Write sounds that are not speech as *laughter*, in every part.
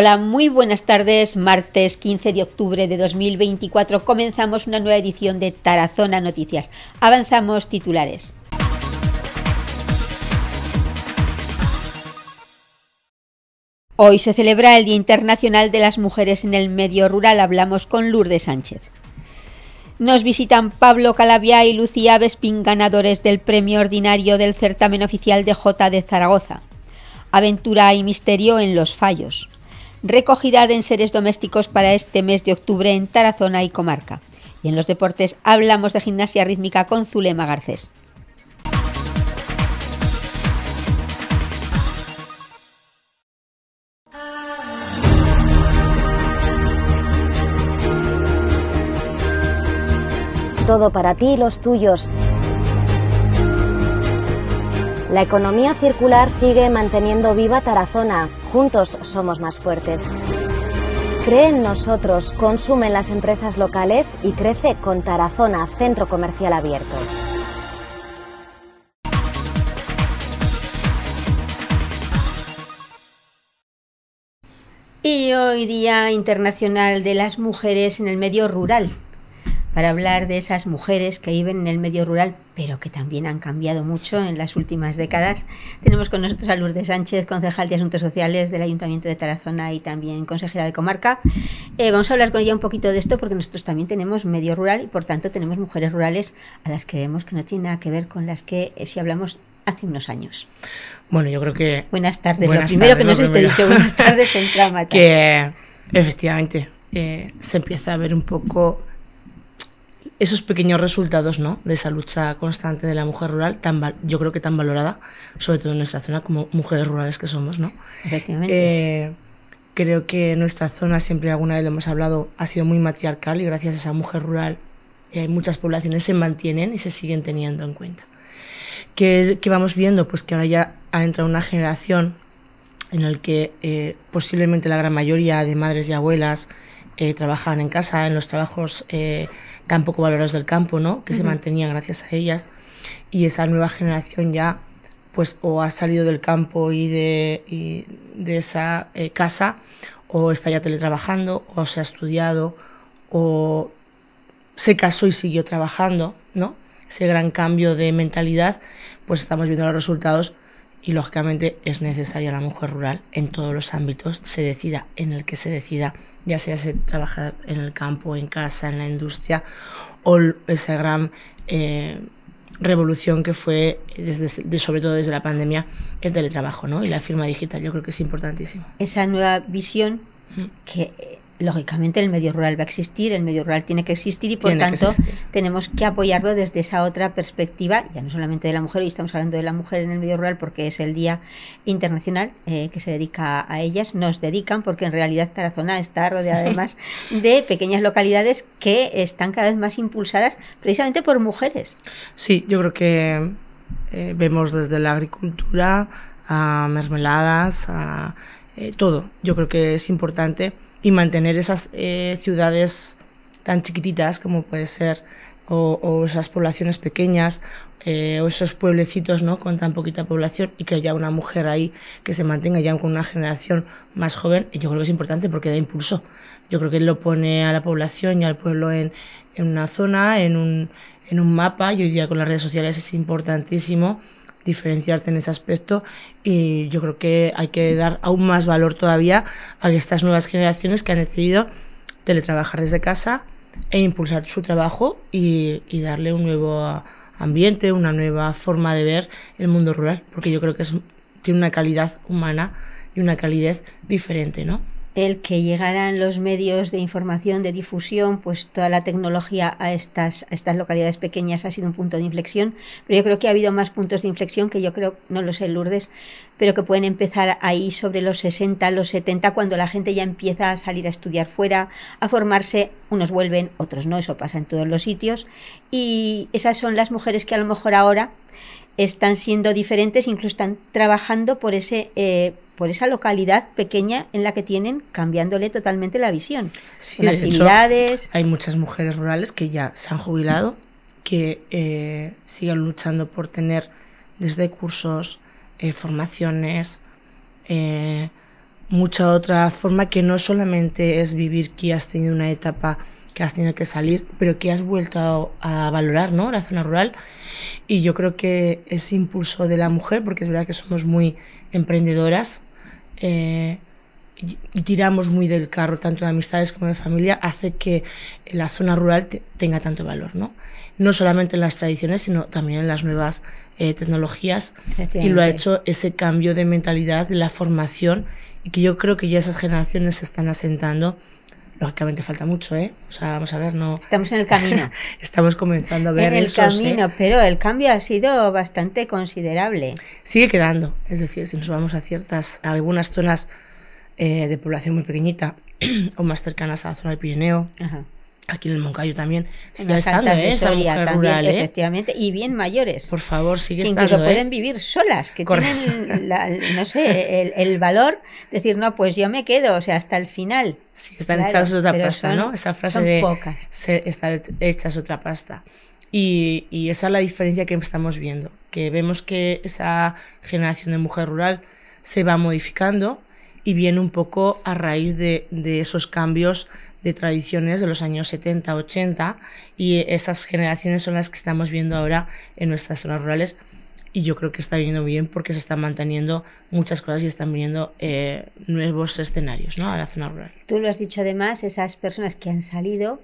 Hola, muy buenas tardes. Martes 15 de octubre de 2024 comenzamos una nueva edición de Tarazona Noticias. Avanzamos titulares. Hoy se celebra el Día Internacional de las Mujeres en el Medio Rural. Hablamos con Lourdes Sánchez. Nos visitan Pablo Calabia y Lucía Vespín, ganadores del premio ordinario del certamen oficial de J de Zaragoza. Aventura y misterio en los fallos recogida de enseres domésticos para este mes de octubre en Tarazona y comarca. Y en los deportes hablamos de gimnasia rítmica con Zulema Garcés. Todo para ti y los tuyos. La economía circular sigue manteniendo viva Tarazona. Juntos somos más fuertes. Cree en nosotros, consumen las empresas locales y crece con Tarazona, centro comercial abierto. Y hoy Día Internacional de las Mujeres en el Medio Rural para hablar de esas mujeres que viven en el medio rural, pero que también han cambiado mucho en las últimas décadas. Tenemos con nosotros a Lourdes Sánchez, concejal de Asuntos Sociales del Ayuntamiento de Tarazona y también consejera de comarca. Eh, vamos a hablar con ella un poquito de esto porque nosotros también tenemos medio rural y por tanto tenemos mujeres rurales a las que vemos que no tiene nada que ver con las que eh, si hablamos hace unos años. Bueno, yo creo que... Buenas tardes. lo primero que nos esté dicho, buenas tardes en trama. *laughs* que efectivamente eh, se empieza a ver un poco esos pequeños resultados ¿no? de esa lucha constante de la mujer rural, tan yo creo que tan valorada, sobre todo en nuestra zona, como mujeres rurales que somos. ¿no? Eh, creo que nuestra zona, siempre alguna vez lo hemos hablado, ha sido muy matriarcal y gracias a esa mujer rural eh, muchas poblaciones se mantienen y se siguen teniendo en cuenta. ¿Qué, vamos viendo? Pues que ahora ya ha entrado una generación en la que eh, posiblemente la gran mayoría de madres y abuelas trabajaban en casa, en los trabajos tan poco del campo, ¿no? Que se mantenían gracias a ellas. Y esa nueva generación ya, pues, o ha salido del campo y de, de esa eh, casa, o está ya teletrabajando, o se ha estudiado, o se casó y siguió trabajando, ¿no? Ese gran cambio de mentalidad, pues estamos viendo los resultados y lógicamente es necesaria la mujer rural en todos los ámbitos, se decida en el que se decida, ya sea se trabajar en el campo, en casa, en la industria o esa gran eh, revolución que fue desde, sobre todo desde la pandemia el teletrabajo ¿no? y la firma digital. Yo creo que es importantísimo. Esa nueva visión mm. que eh, lógicamente el medio rural va a existir, el medio rural tiene que existir y por tanto tenemos que apoyarlo desde esa otra perspectiva, ya no solamente de la mujer, ...y estamos hablando de la mujer en el medio rural porque es el Día Internacional eh, que se dedica a ellas, nos dedican porque en realidad zona está rodeada además *laughs* de pequeñas localidades que están cada vez más impulsadas precisamente por mujeres. Sí, yo creo que eh, vemos desde la agricultura a mermeladas, a eh, todo. Yo creo que es importante y mantener esas eh, ciudades tan chiquititas como puede ser o, esas poblaciones pequeñas eh, o esos pueblecitos con tan poquita población y que haya una mujer ahí que se mantenga ya con una generación más joven, yo creo que es importante porque da impulso. Yo creo que lo pone a la población y al pueblo en, una zona, en un, en un mapa, y hoy día con las redes sociales es importantísimo diferenciarte en ese aspecto y yo creo que hay que dar aún más valor todavía a estas nuevas generaciones que han decidido teletrabajar desde casa e impulsar su trabajo y, darle un nuevo ambiente, una nueva forma de ver el mundo rural, porque yo creo que tiene una calidad humana y una calidez diferente, ¿no? el que llegaran los medios de información, de difusión, pues toda la tecnología a estas, estas localidades pequeñas ha sido un punto de inflexión, pero yo creo que ha habido más puntos de inflexión que yo creo, no lo sé Lourdes, pero que pueden empezar ahí sobre los 60, los 70, cuando la gente ya empieza a salir a estudiar fuera, a formarse, unos vuelven, otros no, eso pasa en todos los sitios, y esas son las mujeres que a lo mejor ahora están siendo diferentes, incluso están trabajando por ese eh, por esa localidad pequeña en la que tienen, cambiándole totalmente la visión. Sí, hay muchas mujeres rurales que ya se han jubilado, que eh, siguen luchando por tener desde cursos, eh, formaciones, eh, mucha otra forma que no solamente es vivir que has tenido una etapa que has tenido que salir, pero que has vuelto a, valorar, ¿no? La zona rural. Y yo creo que ese impulso de la mujer, porque es verdad que somos muy emprendedoras eh, y, tiramos muy del carro, tanto de amistades como de familia, hace que la zona rural tenga tanto valor, ¿no? No solamente en las tradiciones, sino también en las nuevas eh, tecnologías. Y lo ha hecho ese cambio de mentalidad, de la formación, y que yo creo que ya esas generaciones se están asentando Lógicamente falta mucho, ¿eh? O sea, vamos a ver, no. Estamos en el camino. *laughs* Estamos comenzando a ver en el ¿eh? camino, pero el cambio ha sido bastante considerable. Sigue quedando, es decir, si nos vamos a ciertas, algunas zonas eh, de población muy pequeñita *clears throat* o más cercanas a la zona del Pirineo, Ajá aquí en el Moncayo también sigue Las estando ¿eh? esa mujer rural, ¿eh? efectivamente, y bien mayores. Por favor, sigue que estando. Incluso ¿eh? pueden vivir solas, que tienen, *laughs* no sé, el, valor de decir, no, pues yo me quedo, o sea, hasta el final. Sí, están hechas otra pasta, ¿no? Esa frase de pocas. Están hechas otra pasta. Y, y esa es la diferencia que estamos viendo, que vemos que esa generación de mujer rural se va modificando y viene un poco a raíz de, de esos cambios tradiciones de los años 70, 80 y esas generaciones son las que estamos viendo ahora en nuestras zonas rurales y yo creo que está viniendo bien porque se están manteniendo muchas cosas y están viendo eh, nuevos escenarios ¿no? a la zona rural. Tú lo has dicho además, esas personas que han salido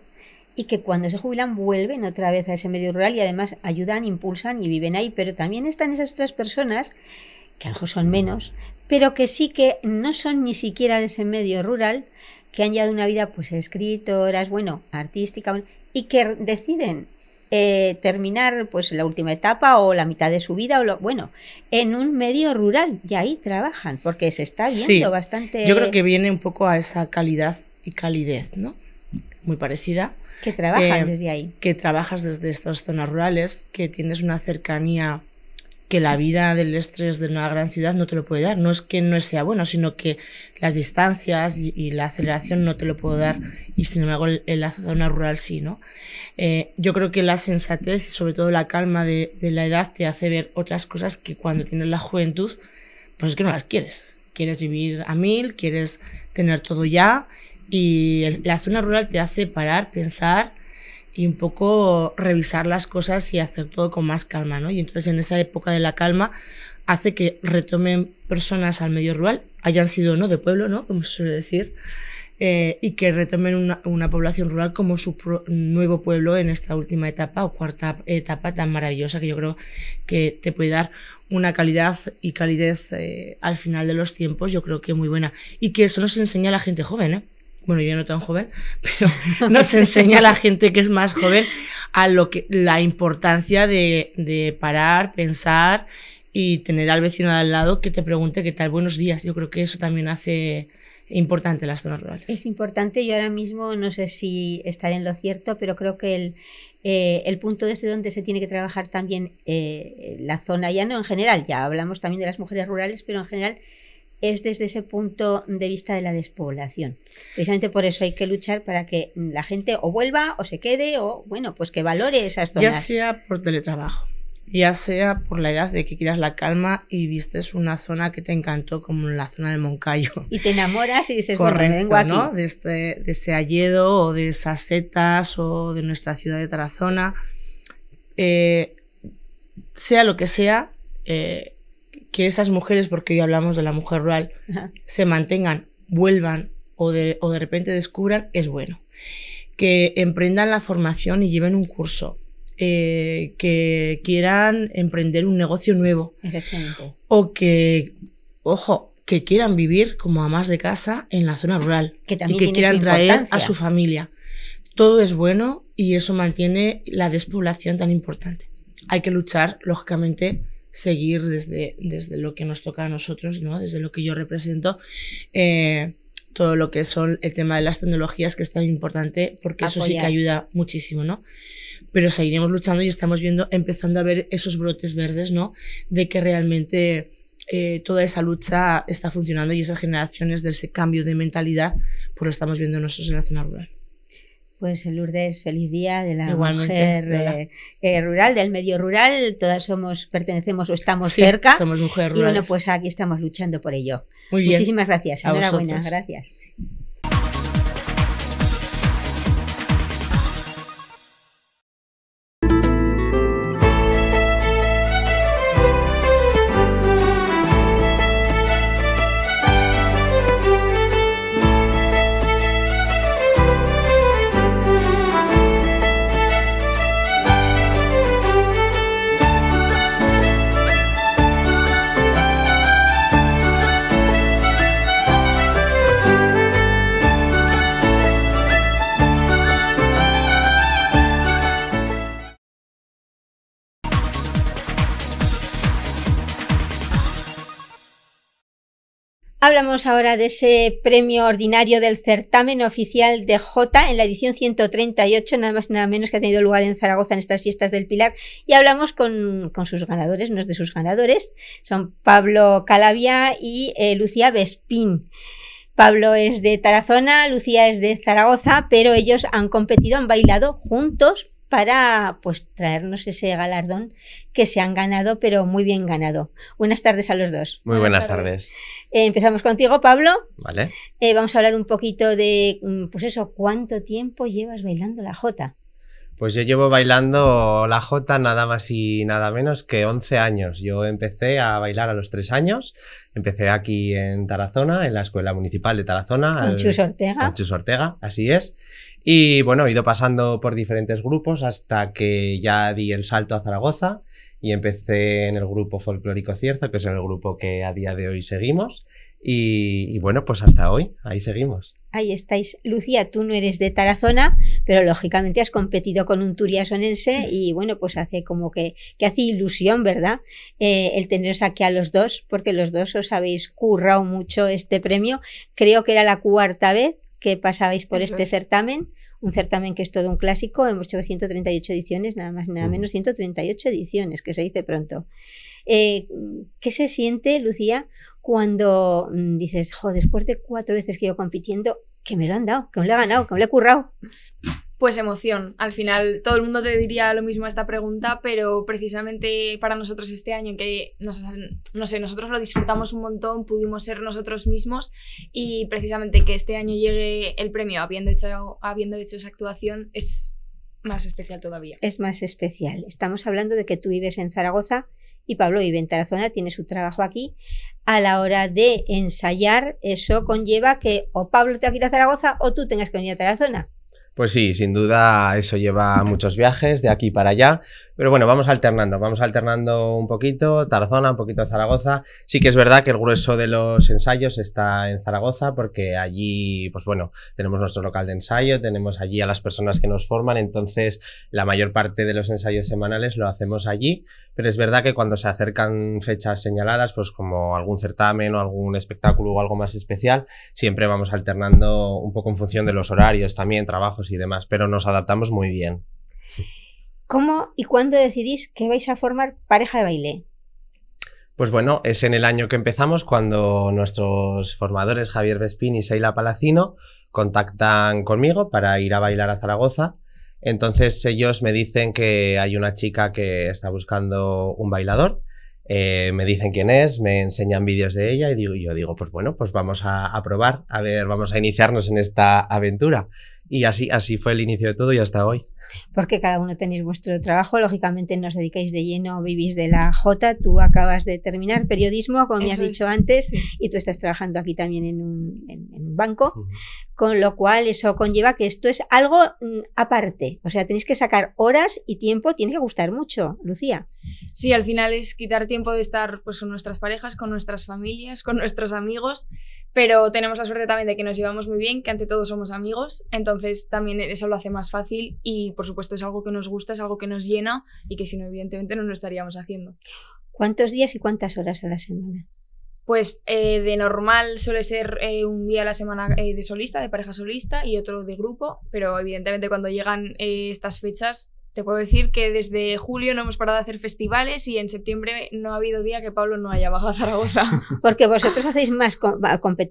y que cuando se jubilan vuelven otra vez a ese medio rural y además ayudan, impulsan y viven ahí, pero también están esas otras personas que a lo mejor son menos, pero que sí que no son ni siquiera de ese medio rural, que han llevado una vida pues escritoras, bueno, artística, y que deciden eh, terminar pues la última etapa o la mitad de su vida o lo, bueno en un medio rural y ahí trabajan porque se está viendo bastante yo creo que viene un poco a esa calidad y calidez no muy parecida que trabajan eh, desde ahí que trabajas desde estas zonas rurales que tienes una cercanía que la vida del estrés de una gran ciudad no te lo puede dar. No es que no sea bueno, sino que las distancias y, la aceleración no te lo puedo dar y si sin embargo en la zona rural sí, ¿no? Eh, yo creo que la sensatez y sobre todo la calma de, la edad te hace ver otras cosas que cuando tienes la juventud, pues es que no las quieres. Quieres vivir a mil, quieres tener todo ya y la zona rural te hace parar, pensar y un poco revisar las cosas y hacer todo con más calma, ¿no? Y entonces en esa época de la calma hace que retomen personas al medio rural, hayan sido no de pueblo, ¿no? Como se suele decir, eh, y que retomen una, población rural como su nuevo pueblo en esta última etapa o cuarta etapa tan maravillosa que yo creo que te puede dar una calidad y calidez eh, al final de los tiempos, yo creo que muy buena. Y que eso nos enseña a la gente joven, ¿eh? bueno, yo no tan joven, *laughs* pero *laughs* nos enseña a la gente que es más joven a lo que la importancia de, parar, pensar y tener al vecino de al lado que te pregunte qué tal, buenos días. Yo creo que eso también hace importante las zonas rurales. Es importante, yo ahora mismo no sé si estaré en lo cierto, pero creo que el, eh, el punto desde donde se tiene que trabajar también eh, la zona ya no en general, ya hablamos también de las mujeres rurales, pero en general es desde ese punto de vista de la despoblación. Precisamente por eso hay que luchar para que la gente o vuelva o se quede o, bueno, pues que valore esas zonas. Ya sea por teletrabajo, ya sea por la edad de que quieras la calma y vistes una zona que te encantó como la zona del Moncayo. Y te enamoras y dices, Correcto, aquí. Este, de, ese Alledo o de esas setas o de nuestra ciudad de Tarazona. Eh, sea lo que sea, eh, que esas mujeres, porque hoy hablamos de la mujer rural, se mantengan, vuelvan o de, repente descubran, es bueno. Que emprendan la formación y lleven un curso, eh, que quieran emprender un negocio nuevo. O que, ojo, que quieran vivir como amas de casa en la zona rural. Que y que quieran traer a su familia. Todo es bueno y eso mantiene la despoblación tan importante. Hay que luchar, lógicamente, seguir desde, desde lo que nos toca a nosotros, ¿no? desde lo que yo represento. Eh, todo lo que son el tema de las tecnologías que es tan importante porque eso sí que ayuda muchísimo, ¿no? Pero seguiremos luchando y estamos viendo, empezando a ver esos brotes verdes, ¿no? De que realmente eh, toda esa lucha está funcionando y esas generaciones de ese cambio de mentalidad, pues lo estamos viendo nosotros en la zona rural. Pues Lourdes, feliz día de la mujer eh, eh, rural, del medio rural. Todas somos, pertenecemos o estamos cerca. Somos mujeres rurales. Y bueno, pues aquí estamos luchando por ello. Muchísimas gracias. señora Enhorabuena. Gracias. Hablamos ahora de ese premio ordinario del certamen oficial de Jota en la edición 138, nada más nada menos que ha tenido lugar en Zaragoza en estas fiestas del Pilar. Y hablamos con, sus ganadores, es de sus ganadores, son Pablo Calavia y eh, Lucía Vespín. Pablo es de Tarazona, Lucía es de Zaragoza, pero ellos han competido, han bailado juntos para pues traernos ese galardón que se han ganado, pero muy bien ganado. Buenas tardes a los dos. Muy buenas, tardes. Eh, empezamos contigo, Pablo. Vale. Eh, vamos a hablar un poquito de, mm, pues eso, ¿cuánto tiempo llevas bailando la jota? Pues yo llevo bailando la jota nada más y nada menos que 11 años. Yo empecé a bailar a los 3 años. Empecé aquí en Tarazona, en la Escuela Municipal de Tarazona. Con Chus Ortega. Con Chus Ortega, así es. Y bueno, he ido pasando por diferentes grupos hasta que ya di el salto a Zaragoza y empecé en el grupo folclórico Cierzo, que es el grupo que a día de hoy seguimos. Y, bueno, pues hasta hoy, ahí seguimos. Ahí estáis. Lucía, tú no eres de Tarazona, pero lógicamente has competido con un turiasonense y bueno, pues hace como que, que hace ilusión, ¿verdad? Eh, el teneros aquí a los dos, porque los dos os habéis currado mucho este premio. Creo que era la cuarta vez que pasabais por este certamen, un certamen que es todo un clásico, hemos hecho 138 ediciones, nada más nada mm. menos, 138 ediciones, que se dice pronto. Eh, ¿Qué se siente, Lucía, cuando mm, dices, después de cuatro veces que yo compitiendo, que me lo han dado, que me lo he ganado, que me lo he currado. Pues emoción. Al final todo el mundo te diría lo mismo a esta pregunta, pero precisamente para nosotros este año, que no sé, nosotros lo disfrutamos un montón, pudimos ser nosotros mismos y precisamente que este año llegue el premio habiendo hecho, habiendo hecho esa actuación es más especial todavía. Es más especial. Estamos hablando de que tú vives en Zaragoza, y Pablo vive en Tarazona, tiene su trabajo aquí. A la hora de ensayar, eso conlleva que o Pablo tenga que ir a Zaragoza o tú tengas que venir a Tarazona. Pues sí, sin duda eso lleva muchos viajes de aquí para allá, pero bueno, vamos alternando, vamos alternando un poquito, Tarazona, un poquito Zaragoza. Sí que es verdad que el grueso de los ensayos está en Zaragoza porque allí, pues bueno, tenemos nuestro local de ensayo, tenemos allí a las personas que nos forman, entonces la mayor parte de los ensayos semanales lo hacemos allí, pero es verdad que cuando se acercan fechas señaladas, pues como algún certamen o algún espectáculo o algo más especial, siempre vamos alternando un poco en función de los horarios también, trabajos y demás, pero nos adaptamos muy bien. ¿Cómo y cuándo decidís que vais a formar pareja de baile? Pues bueno, es en el año que empezamos cuando nuestros formadores Javier Vespín y Seila Palacino contactan conmigo para ir a bailar a Zaragoza. Entonces ellos me dicen que hay una chica que está buscando un bailador. Eh, me dicen quién es, me enseñan vídeos de ella y yo digo, pues bueno, pues vamos a probar, a ver, vamos a iniciarnos en esta aventura. Y así, así fue el inicio de todo y hasta hoy. Porque cada uno tenéis vuestro trabajo, lógicamente nos dedicáis de lleno, vivís de la jota, tú acabas de terminar periodismo, como me has dicho antes, y tú estás trabajando aquí también en un, banco, con lo cual eso conlleva que esto es algo mm, aparte, o sea, tenéis que sacar horas y tiempo, tiene que gustar mucho, Lucía. Sí, al final es quitar tiempo de estar pues, con nuestras parejas, con nuestras familias, con nuestros amigos pero tenemos la suerte también de que nos llevamos muy bien, que ante todo somos amigos, entonces también eso lo hace más fácil y por supuesto es algo que nos gusta, es algo que nos llena y que si no, evidentemente no lo estaríamos haciendo. ¿Cuántos días y cuántas horas a la semana? Pues eh, de normal suele ser eh, un día a la semana eh, de solista, de pareja solista y otro de grupo, pero evidentemente cuando llegan estas fechas te puedo decir que desde julio no hemos parado de hacer festivales y en septiembre no ha habido día que Pablo no haya bajado a Zaragoza. *laughs* Porque vosotros hacéis más, o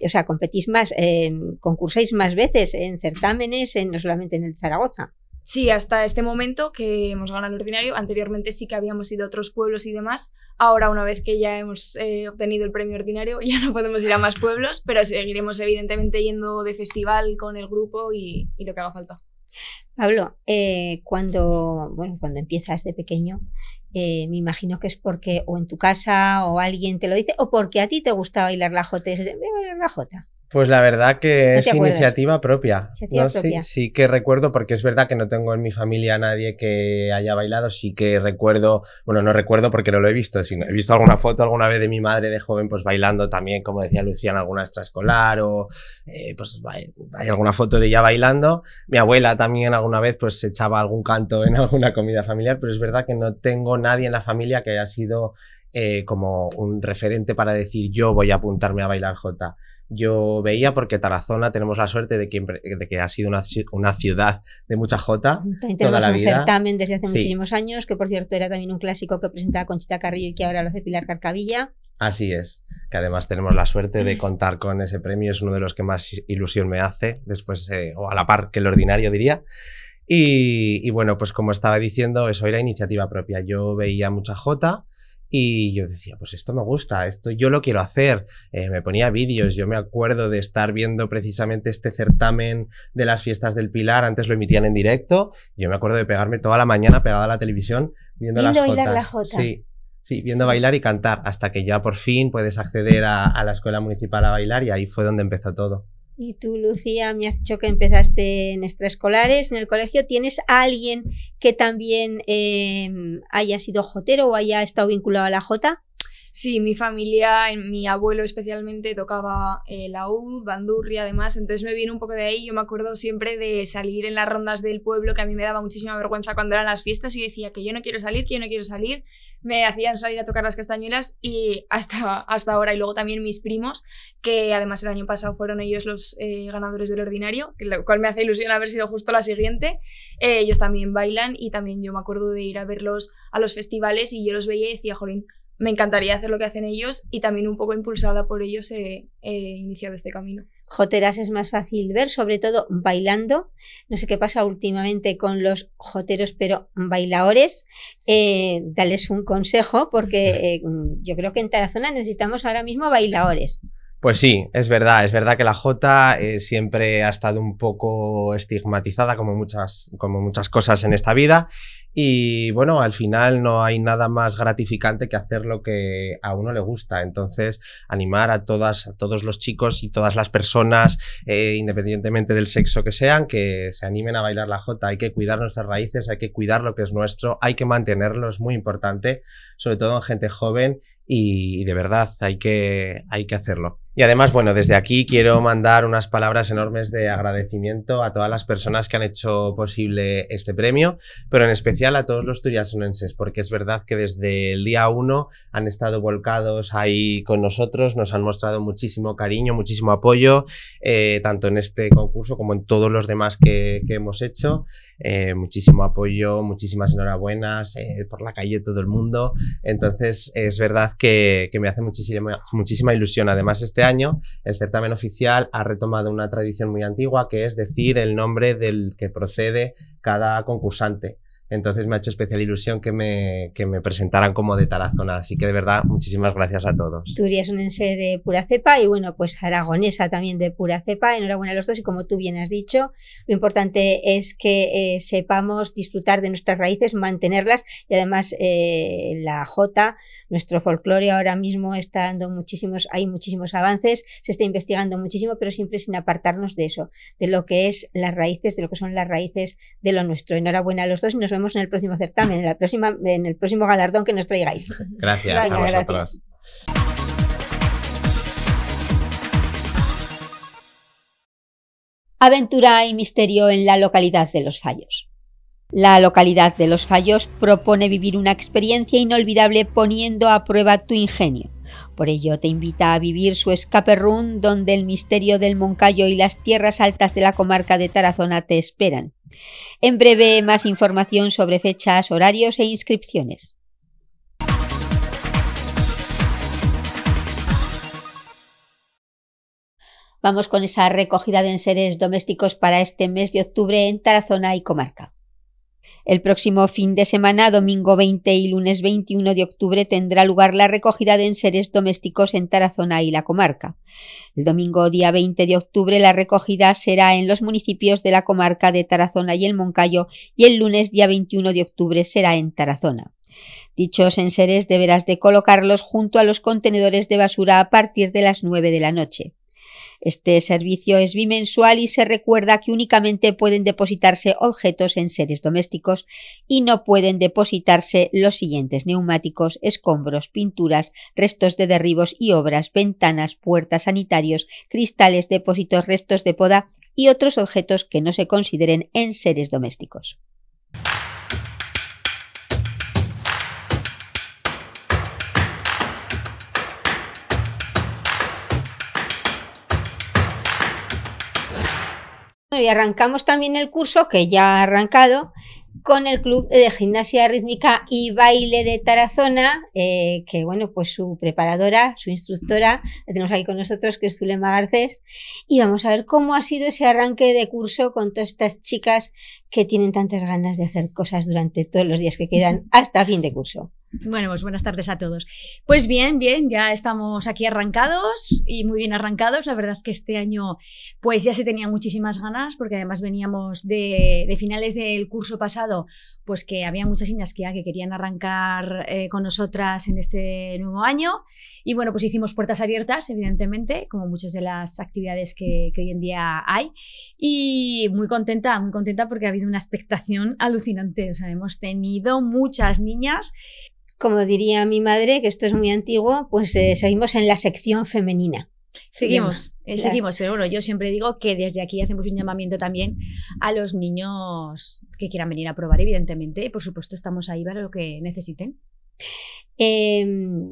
sea, competís más, em, concursáis más veces en certámenes, no solamente en el Zaragoza. Sí, hasta este momento que hemos ganado el ordinario. Anteriormente sí que habíamos ido a otros pueblos y demás. Ahora, una vez que ya hemos eh, obtenido el premio ordinario, *laughs* ya no podemos ir a más pueblos, pero seguiremos evidentemente yendo de festival con el grupo y lo que haga falta. Pablo, eh, cuando, bueno, cuando empiezas de pequeño, eh, me imagino que es porque o en tu casa o alguien te lo dice, o porque a ti te gusta bailar la jota y dices, voy a bailar la jota. Pues la verdad que es iniciativa propia. Sí, sí, que recuerdo, porque es verdad que no tengo en mi familia a nadie que haya bailado, sí que recuerdo, bueno, no recuerdo porque no lo he visto, sino he visto alguna foto alguna vez de mi madre de joven pues bailando también, como decía Luciana, alguna extraescolar o eh, pues hay alguna foto de ella bailando. Mi abuela también alguna vez pues echaba algún canto en *laughs* alguna comida familiar, pero es verdad que no tengo nadie en la familia que haya sido eh, como un referente para decir yo voy a apuntarme a bailar Jota yo veía, porque Tarazona tenemos la suerte de que, de ha sido una, ciudad de mucha jota. También tenemos toda la un certamen desde hace muchísimos años, que por cierto era también un clásico que presentaba Conchita Carrillo y que ahora lo hace Pilar Carcavilla. Así es, que además tenemos la suerte de *laughs* contar con ese premio, es uno de los que más ilusión me hace, después, eh, o a la par que el ordinario diría. Y, y, bueno, pues como estaba diciendo, eso era iniciativa propia. Yo veía mucha jota, y yo decía, pues esto me gusta, esto yo lo quiero hacer. Eh, me ponía vídeos, yo me acuerdo de estar viendo precisamente este certamen de las fiestas del Pilar, antes lo emitían en directo, yo me acuerdo de pegarme toda la mañana pegada a la televisión viendo, las bailar La Sí, sí, viendo bailar y cantar, hasta que ya por fin puedes acceder a, a la escuela municipal a bailar y ahí fue donde empezó todo. Y tú, Lucía, me has dicho que empezaste en extraescolares, en el colegio. ¿Tienes a alguien que también eh, haya sido jotero o haya estado vinculado a la jota? Sí, mi familia, mi abuelo especialmente, tocaba eh, laúd, bandurria, además, entonces me viene un poco de ahí. Yo me acuerdo siempre de salir en las rondas del pueblo, que a mí me daba muchísima vergüenza cuando eran las fiestas y decía que yo no quiero salir, que yo no quiero salir. Me hacían salir a tocar las castañuelas y hasta, hasta ahora. Y luego también mis primos, que además el año pasado fueron ellos los eh, ganadores del ordinario, lo cual me hace ilusión haber sido justo la siguiente. Eh, ellos también bailan y también yo me acuerdo de ir a verlos a los festivales y yo los veía y decía, Jolín, me encantaría hacer lo que hacen ellos y también un poco impulsada por ellos he, eh, eh, iniciado este camino. Joteras es más fácil ver, sobre todo bailando. No sé qué pasa últimamente con los joteros, pero bailadores. Eh, dales un consejo, porque eh, yo creo que en Tarazona necesitamos ahora mismo bailadores. Pues sí, es verdad, es verdad que la jota siempre ha estado un poco estigmatizada como muchas, como muchas cosas en esta vida y bueno, al final no hay nada más gratificante que hacer lo que a uno le gusta. Entonces, animar a todas, a todos los chicos y todas las personas, eh, independientemente del sexo que sean, que se animen a bailar la jota. Hay que cuidar nuestras raíces, hay que cuidar lo que es nuestro, hay que mantenerlo, es muy importante, sobre todo en gente joven y, y de verdad hay que, hay que hacerlo. Y además, bueno, desde aquí quiero mandar unas palabras enormes de agradecimiento a todas las personas que han hecho posible este premio, pero en especial a todos los turiasonenses, porque es verdad que desde el día uno han estado volcados ahí con nosotros, nos han mostrado muchísimo cariño, muchísimo apoyo, eh, tanto en este concurso como en todos los demás que hemos hecho. Eh, muchísimo apoyo, muchísimas enhorabuenas eh, por la calle todo el mundo. Entonces es verdad que, me hace muchísima ilusión. Además este año el certamen oficial ha retomado una tradición muy antigua que es decir el nombre del que procede cada concursante. Entonces me ha hecho especial ilusión que me, que me presentaran como de Tarazona. Así que de verdad, muchísimas gracias a todos. Turia es un ense de pura cepa y bueno, pues aragonesa también de pura cepa. Enhorabuena a los dos y como tú bien has dicho, lo importante es que eh, sepamos disfrutar de nuestras raíces, mantenerlas y además eh, la Jota, nuestro folclore ahora mismo está dando muchísimos, hay muchísimos avances, se está investigando muchísimo, pero siempre sin apartarnos de eso, de lo que es las raíces, de lo que son las raíces de lo nuestro. Enhorabuena a los dos y nos vemos en el próximo certamen, en, la próxima, en el próximo galardón que nos traigáis. *laughs* Gracias, a vosotros. Aventura y misterio en la localidad de Los Fallos. La localidad de Los Fallos propone vivir una experiencia inolvidable poniendo a prueba tu ingenio, por ello te invita a vivir su escape room donde el misterio del Moncayo y las tierras altas de la comarca de Tarazona te esperan. En breve más información sobre fechas, horarios e inscripciones. Vamos con esa recogida de enseres domésticos para este mes de octubre en Tarazona y comarca. El próximo fin de semana, domingo 20 y lunes 21 de octubre, tendrá lugar la recogida de enseres domésticos en Tarazona y la comarca. El domingo día 20 de octubre la recogida será en los municipios de la comarca de Tarazona y el Moncayo y el lunes día 21 de octubre será en Tarazona. Dichos enseres deberás de colocarlos junto a los contenedores de basura a partir de las 9 de la noche. Este servicio es bimensual y se recuerda que únicamente pueden depositarse objetos en seres domésticos y no pueden depositarse los siguientes neumáticos, escombros, pinturas, restos de derribos y obras, ventanas, puertas, sanitarios, cristales, depósitos, restos de poda y otros objetos que no se consideren en seres domésticos. y arrancamos también el curso, que ya ha arrancado, con el Club de Gimnasia Rítmica y Baile de Tarazona, eh, que bueno, pues su preparadora, su instructora, la tenemos aquí con nosotros, que es Zulema Garcés, y vamos a ver cómo ha sido ese arranque de curso con todas estas chicas que tienen tantas ganas de hacer cosas durante todos los días que quedan *laughs* hasta fin de curso. Bueno, pues buenas tardes a todos. Pues bien, bien, ya estamos aquí arrancados y muy bien arrancados. La verdad que este año pues ya se tenía muchísimas ganas porque además veníamos de, finales del curso pasado pues que había muchas niñas que, querían arrancar eh, con nosotras en este nuevo año y bueno, pues hicimos puertas abiertas, evidentemente, como muchas de las actividades que, que hoy en día hay y muy contenta, muy contenta porque ha habido una expectación alucinante. O sea, hemos tenido muchas niñas como diría mi madre, que esto es muy antiguo, pues eh, seguimos en la sección femenina. Seguimos, eh, seguimos, pero bueno, yo siempre digo que desde aquí hacemos un llamamiento también a los niños que quieran venir a probar, evidentemente, y por supuesto estamos ahí para lo que necesiten. Em,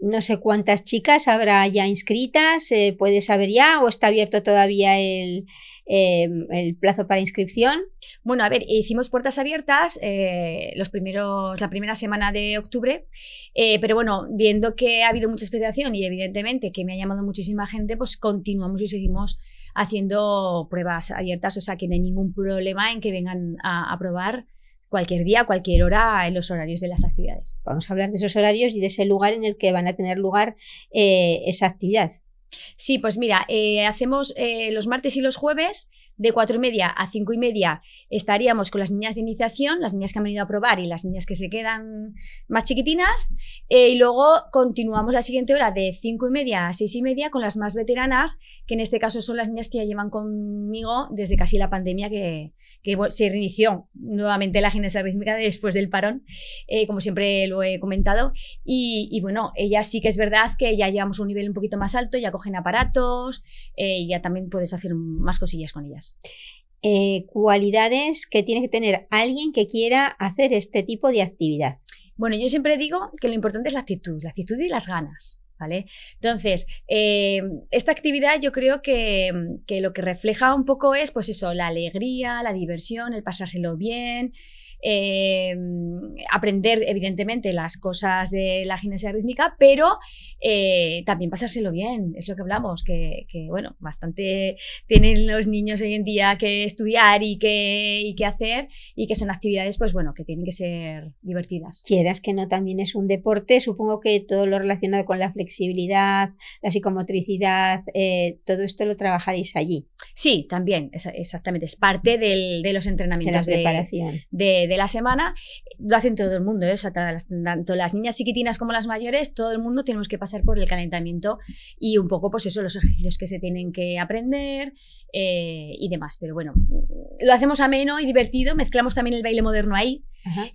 no sé cuántas chicas habrá ya inscritas, puede eh, puede saber ya, o está abierto todavía el, Em, el plazo para inscripción. Bueno, a ver, hicimos puertas abiertas eh, los primeros, la primera semana de octubre, eh, pero bueno, viendo que ha habido mucha expectación y evidentemente que me ha llamado muchísima gente, pues continuamos y seguimos haciendo pruebas abiertas, o sea que no hay ningún problema en que vengan a, probar cualquier día, cualquier hora, en los horarios de las actividades. Vamos a hablar de esos horarios y de ese lugar en el que van a tener lugar eh, esa actividad. Sí, pues mira, eh, hacemos eh, los martes y los jueves de cuatro y media a cinco y media estaríamos con las niñas de iniciación, las niñas que han venido a probar y las niñas que se quedan más chiquitinas. Eh, y luego continuamos la siguiente hora de cinco y media a seis y media con las más veteranas, que en este caso son las niñas que ya llevan conmigo desde casi la pandemia que, se reinició nuevamente la gimnasia rítmica después del parón, eh, como siempre lo he comentado. Y, bueno, ellas sí que es verdad que ya llevamos un nivel un poquito más alto, ya cogen aparatos, eh, ya también puedes hacer más cosillas con ellas. Eh, cualidades. que tiene que tener alguien que quiera hacer este tipo de actividad. Bueno, yo siempre digo que lo importante es la actitud, la actitud y las ganas. Entonces, eh, esta actividad yo creo que, lo que refleja un poco es, pues eso, la alegría, la diversión, el pasárselo bien, eh, aprender, evidentemente, las cosas de la gimnasia rítmica, pero eh, también pasárselo bien, es lo que hablamos, que, bueno, bastante tienen los niños hoy en día que estudiar y que, hacer, y que son actividades, pues bueno, que tienen que ser divertidas. Quieras que no, también es un deporte, supongo que todo lo relacionado con la flexibilidad flexibilidad, la psicomotricidad, eh, todo esto lo trabajaréis allí. Sí, también, exactamente. Es parte mm. de los entrenamientos de la, semana. Lo hacen todo el mundo, ¿eh? tanto las niñas chiquitinas como las mayores, todo el mundo tenemos que pasar por el calentamiento y un poco, pues eso, los ejercicios que se tienen que aprender eh, y demás. Pero bueno, lo hacemos ameno y divertido, mezclamos también el baile moderno ahí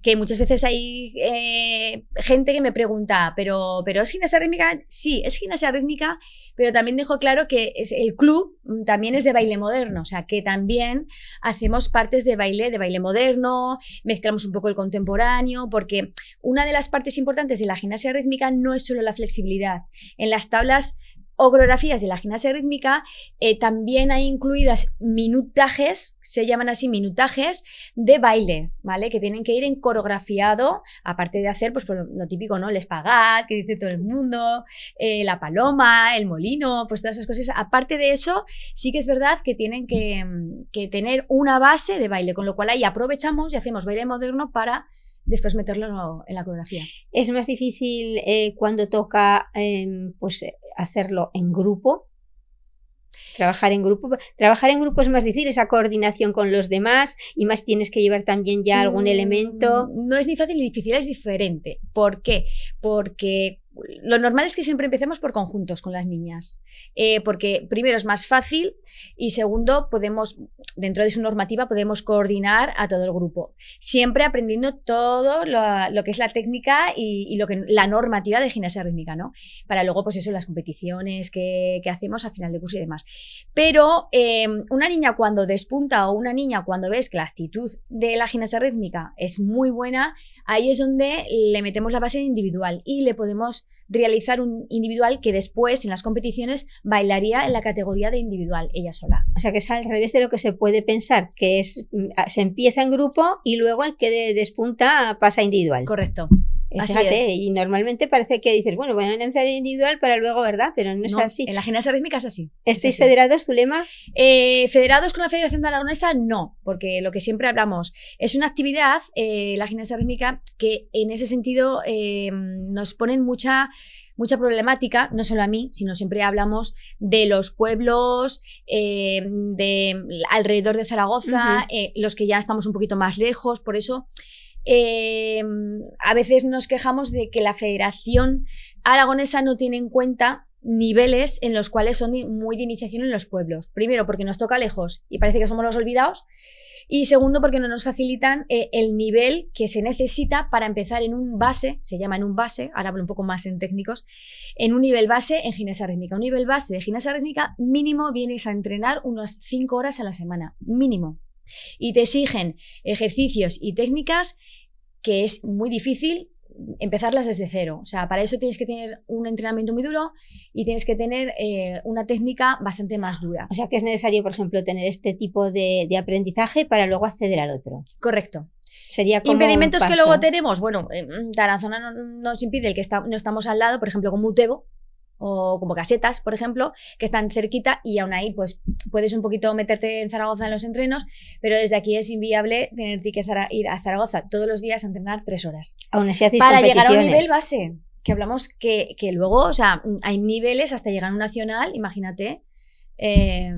que muchas veces hay eh, gente que me pregunta, ¿pero, pero es gimnasia rítmica? Sí, es gimnasia rítmica, pero también dejo claro que es, el club mm, también es de baile moderno, o sea, que también hacemos partes de baile, de baile moderno, mezclamos un poco el contemporáneo, porque una de las partes importantes de la gimnasia rítmica no es solo la flexibilidad. En las tablas coreografías de la gimnasia rítmica, eh, también hay incluidas minutajes, se llaman así minutajes, de baile, ¿vale? Que tienen que ir en coreografiado, aparte de hacer pues, lo típico, ¿no? El espagat, que dice todo el mundo, eh, la paloma, el molino, pues todas esas cosas. Aparte de eso, sí que es verdad que tienen que tener una base de baile, con lo cual ahí aprovechamos y hacemos baile moderno para después meterlo en la coreografía. Es más difícil eh, cuando toca em, pues, eh, hacerlo en grupo. Trabajar en grupo. Trabajar en grupo es más difícil, esa coordinación con los demás y más tienes que llevar también ya algún mm, elemento. No es ni fácil ni difícil, es diferente. ¿Por qué? Porque lo normal es que siempre empecemos por conjuntos con las niñas, eh, porque primero es más fácil y segundo podemos, dentro de su normativa, podemos coordinar a todo el grupo, siempre aprendiendo todo lo, que es la técnica y, lo que la normativa de gimnasia rítmica, ¿no? Para luego, pues eso, las competiciones que, hacemos a final de curso y demás. Pero eh, una niña cuando despunta o una niña cuando ves que la actitud de la gimnasia rítmica es muy buena, ahí es donde le metemos la base individual y le podemos realizar un individual que después en las competiciones bailaría en la categoría de individual ella sola. O sea que es al revés de lo que se puede pensar, que es mm, se empieza en grupo y luego el que despunta pasa individual. Correcto y normalmente parece que dices, bueno, voy a lanzar individual para luego, ¿verdad? Pero no es así. En la gimnasia rítmica es así. ¿Estáis federados, Eh, federados con la Federación de Aragonesa, no, porque lo que siempre hablamos es una actividad, eh, la gimnasia rítmica, que en ese sentido eh, nos ponen mucha mucha problemática, no solo a mí, sino siempre hablamos de los pueblos, eh, de alrededor de Zaragoza, los que ya estamos un poquito más lejos, por eso Em, a veces nos quejamos de que la Federación Aragonesa no tiene en cuenta niveles en los cuales son muy de iniciación en los pueblos. Primero, porque nos toca lejos y parece que somos los olvidados. Y segundo, porque no nos facilitan eh, el nivel que se necesita para empezar en un base, se llama en un base, ahora hablo un poco más en técnicos, en un nivel base en gimnasia rítmica. Un nivel base de gimnasia rítmica mínimo vienes a entrenar unas 5 horas a la semana, mínimo. Y te exigen ejercicios y técnicas que es muy difícil empezarlas desde cero. O sea, para eso tienes que tener un entrenamiento muy duro y tienes que tener eh, una técnica bastante más dura. O sea, que es necesario, por ejemplo, tener este tipo de, aprendizaje para luego acceder al otro. Correcto. Sería Impedimentos que luego tenemos. Bueno, eh, mm, Taranzona Tarazona no, nos impide el que no estamos al lado, por ejemplo, con Mutebo, o como casetas, por ejemplo, que están cerquita y aún ahí pues puedes un poquito meterte en Zaragoza en los entrenos, pero desde aquí es inviable tener que ir a Zaragoza todos los días a entrenar tres horas. Aún así Para llegar a un nivel base, que hablamos que, que luego, o sea, hay niveles hasta llegar a un nacional, imagínate. Eh,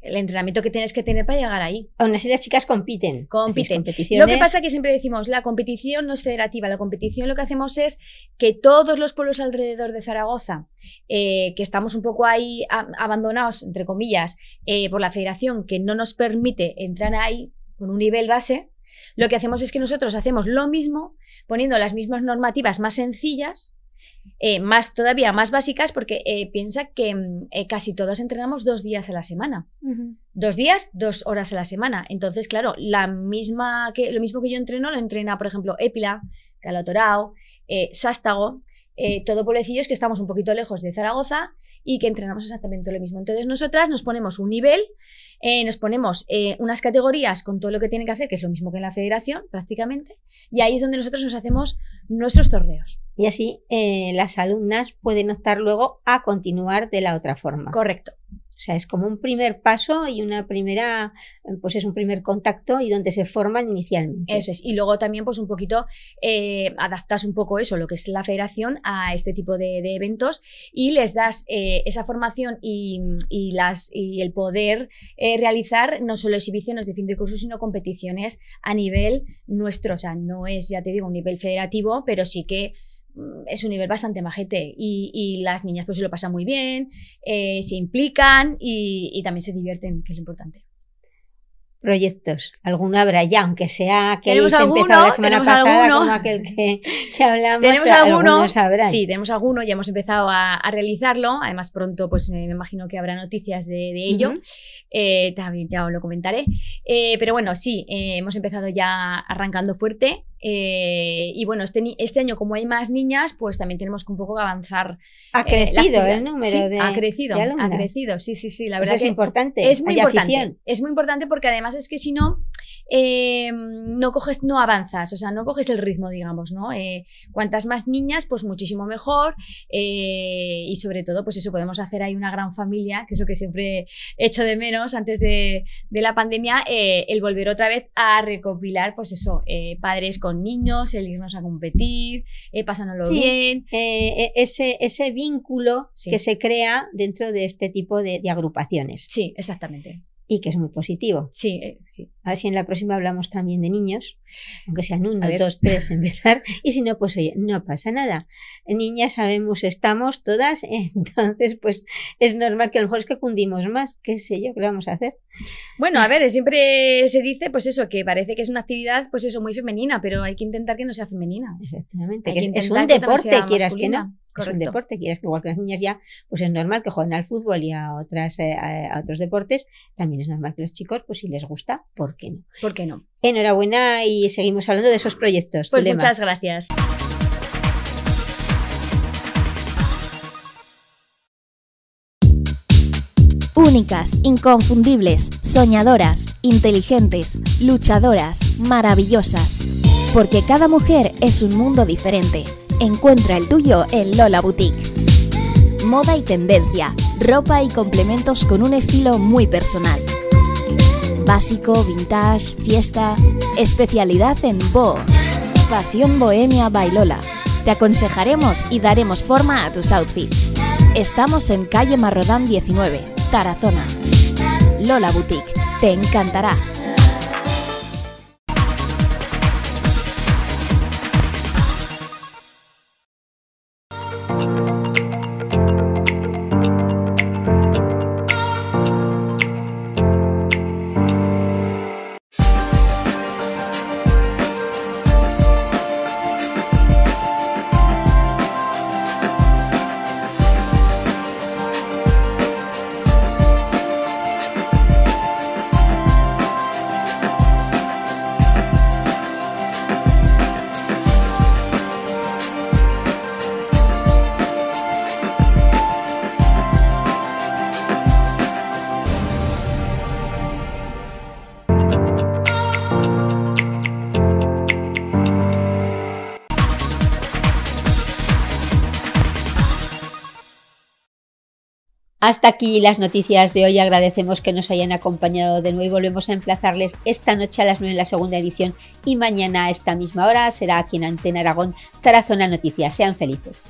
el entrenamiento que tienes que tener para llegar ahí. Aún así las chicas compiten. Compiten. Lo que pasa es que siempre decimos, la competición no es federativa, la competición lo que hacemos es que todos los pueblos alrededor de Zaragoza, eh, que estamos un poco ahí abandonados, entre comillas, eh, por la federación, que no nos permite entrar ahí con un nivel base, lo que hacemos es que nosotros hacemos lo mismo, poniendo las mismas normativas más sencillas, eh, más todavía más básicas porque eh, piensa que mm, eh, casi todos entrenamos dos días a la semana. Dos días, dos horas a la semana. Entonces, claro, la misma que, lo mismo que yo entreno lo entrena, por ejemplo, Épila, Calotorao, Sástago, todo pueblecillos que estamos un poquito lejos de Zaragoza y que entrenamos exactamente lo mismo. Entonces nosotras nos ponemos un nivel, eh, nos ponemos eh, unas categorías con todo lo que tienen que hacer, que es lo mismo que en la federación prácticamente, y ahí es donde nosotros nos hacemos nuestros torneos. Y así eh, las alumnas pueden optar luego a continuar de la otra forma. Correcto. O sea, es como un primer paso y una primera, eh, pues es un primer contacto y donde se forman inicialmente. Eso es. Y luego también, pues un poquito eh, adaptas un poco eso, lo que es la federación, a este tipo de, eventos y les das eh, esa formación y, las, y el poder realizar no solo exhibiciones de fin de curso, sino competiciones a nivel nuestro. O sea, no es, ya te digo, un nivel federativo, pero sí que Mm, es un nivel bastante majete y, las niñas pues se lo pasan muy bien, eh, se implican y, también se divierten, que es lo importante. Proyectos, alguno habrá ya, aunque sea que hemos empezado la semana pasada como aquel que, que hablamos. *laughs* Tenemos alguno, sí, tenemos alguno, ya hemos empezado a, realizarlo, además pronto pues me, imagino que habrá noticias de, ello, eh, también ya os lo comentaré, eh, pero bueno, sí, hemos empezado ya arrancando fuerte, eh, y bueno, este, este, año, como hay más niñas, pues también tenemos que un poco avanzar. Ha eh, crecido el número de. Ha crecido, ha crecido. Sí, sí, sí. La verdad es importante. Es muy importante. Es muy importante porque además es que si no, eh, no coges, no avanzas, o sea, no coges el ritmo, digamos, ¿no? Eh, cuantas más niñas, pues muchísimo mejor. Eh, y sobre todo, pues eso, podemos hacer ahí una gran familia, que es lo que siempre hecho de menos antes de, la pandemia, el volver otra vez a recopilar, pues eso, padres con niños, el irnos a competir, pasándolo bien. E, ese, ese vínculo que se crea dentro de este tipo de agrupaciones. Sí, exactamente y que es muy positivo. Eh, sí, A ver si en la próxima hablamos también de niños, aunque sean uno, dos, tres, empezar. *laughs* Y si no, pues oye, no pasa nada. Niñas sabemos, estamos todas, *laughs* entonces pues es normal que a lo mejor es que cundimos más, qué sé yo, qué vamos a hacer. Bueno, a ver, siempre se dice pues eso, que parece que es una actividad pues eso muy femenina, pero hay que intentar que no sea femenina. Efectivamente, que, es un deporte, quieras que no es un deporte, quieras que igual que las niñas ya, pues es normal que jueguen al fútbol y a, otras, eh, otros deportes, también es normal que los chicos, pues si les gusta, ¿por qué no? ¿Por no? Enhorabuena y seguimos hablando de esos proyectos. Pues muchas gracias. Únicas, inconfundibles, soñadoras, inteligentes, luchadoras, maravillosas. Porque cada mujer es un mundo diferente Encuentra el tuyo en Lola Boutique. Moda y tendencia, ropa y complementos con un estilo muy personal. Básico, vintage, fiesta, especialidad en Bo. Pasión Bohemia Bailola. Te aconsejaremos y daremos forma a tus outfits. Estamos en calle Marrodán 19, Tarazona. Lola Boutique, te encantará. Hasta aquí las noticias de hoy. Agradecemos que nos hayan acompañado de nuevo y volvemos a emplazarles esta noche a las 9 en la segunda edición y mañana a esta misma hora será aquí en Antena Aragón Tarazona Noticias. Sean felices.